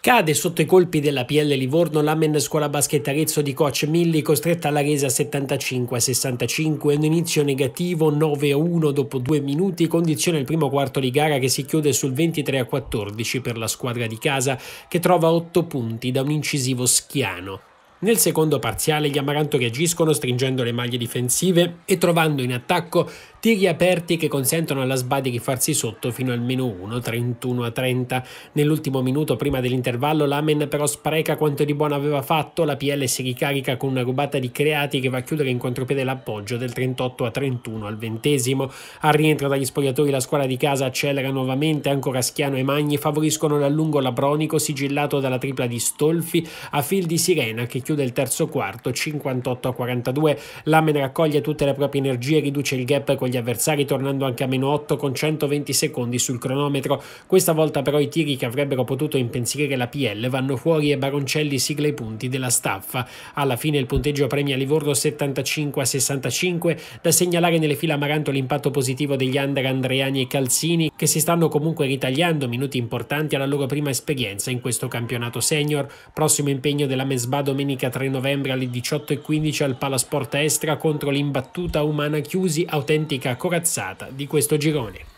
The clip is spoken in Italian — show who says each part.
Speaker 1: Cade sotto i colpi della PL Livorno l'Amen Scuola Basket Arezzo di coach Milli costretta alla resa 75-65, un inizio negativo 9-1 dopo due minuti, condiziona il primo quarto di gara che si chiude sul 23-14 per la squadra di casa che trova 8 punti da un incisivo schiano. Nel secondo parziale gli Amaranto reagiscono stringendo le maglie difensive e trovando in attacco tiri aperti che consentono alla Sbadi di rifarsi sotto fino al meno 1, 31 a 30. Nell'ultimo minuto prima dell'intervallo Lamen però spreca quanto di buono aveva fatto, la PL si ricarica con una rubata di Creati che va a chiudere in contropiede l'appoggio del 38 a 31 al ventesimo. Al rientro dagli spogliatori la squadra di casa accelera nuovamente, ancora Schiano e Magni favoriscono l'allungo Labronico sigillato dalla tripla di Stolfi a fil di Sirena che chiude il terzo quarto 58 a 42. Lamen raccoglie tutte le proprie energie, riduce il gap con gli avversari tornando anche a meno 8 con 120 secondi sul cronometro. Questa volta però i tiri che avrebbero potuto impensierire la PL vanno fuori e Baroncelli sigla i punti della staffa. Alla fine il punteggio premia Livorno 75 a 65. Da segnalare nelle fila amaranto l'impatto positivo degli under Andreani e Calzini che si stanno comunque ritagliando minuti importanti alla loro prima esperienza in questo campionato senior. Prossimo impegno della Mesba domenica domenica 3 novembre alle 18.15 al Palasport Estra contro l'imbattuta Umana Chiusi, autentica corazzata di questo girone.